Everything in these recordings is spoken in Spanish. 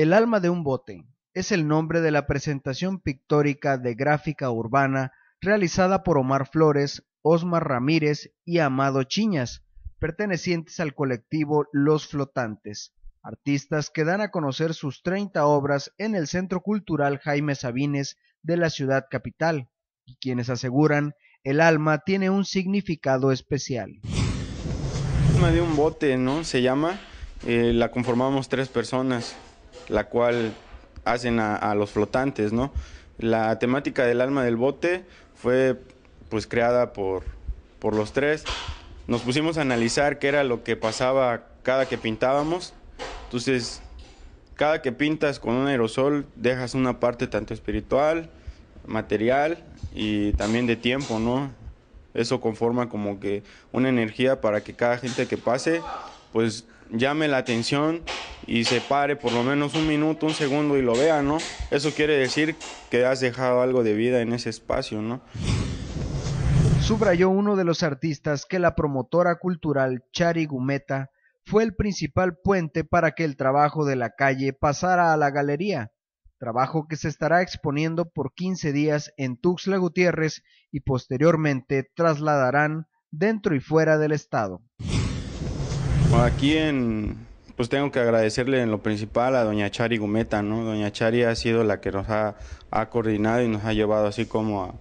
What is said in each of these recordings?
El alma de un bote es el nombre de la presentación pictórica de gráfica urbana realizada por Omar Flores, Osmar Ramírez y Amado Chiñas, pertenecientes al colectivo Los Flotantes, artistas que dan a conocer sus 30 obras en el Centro Cultural Jaime Sabines de la ciudad capital, y quienes aseguran el alma tiene un significado especial. El alma de un bote, ¿no? Se llama, eh, la conformamos tres personas, la cual hacen a, los flotantes, ¿no? La temática del alma del bote fue pues creada por, por los tres. Nos pusimos a analizar qué era lo que pasaba cada que pintábamos. Entonces, cada que pintas con un aerosol dejas una parte tanto espiritual, material y también de tiempo, ¿no? Eso conforma como que una energía para que cada gente que pase pues llame la atención y se pare por lo menos un minuto, un segundo y lo vea, ¿no? Eso quiere decir que has dejado algo de vida en ese espacio, ¿no? Subrayó uno de los artistas que la promotora cultural Chari Gumeta fue el principal puente para que el trabajo de la calle pasara a la galería, trabajo que se estará exponiendo por 15 días en Tuxtla Gutiérrez y posteriormente trasladarán dentro y fuera del estado. Aquí en, pues tengo que agradecerle en lo principal a doña Chari Gumeta, ¿no? Doña Chari ha sido la que nos ha, ha coordinado y nos ha llevado así como a,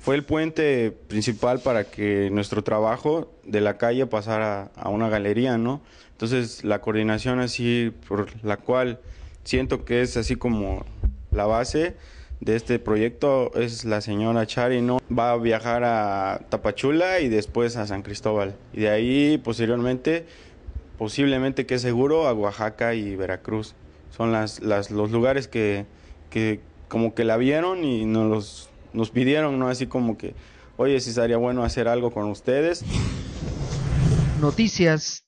fue el puente principal para que nuestro trabajo de la calle pasara a, a una galería, ¿no? Entonces la coordinación así por la cual siento que es así como la base de este proyecto es la señora Chari, ¿no? Va a viajar a Tapachula y después a San Cristóbal. Y de ahí posteriormente posiblemente que seguro a Oaxaca y Veracruz. Son las, los lugares que, como que la vieron y nos, los, pidieron, ¿no? Así como que, oye, si estaría bueno hacer algo con ustedes. Noticias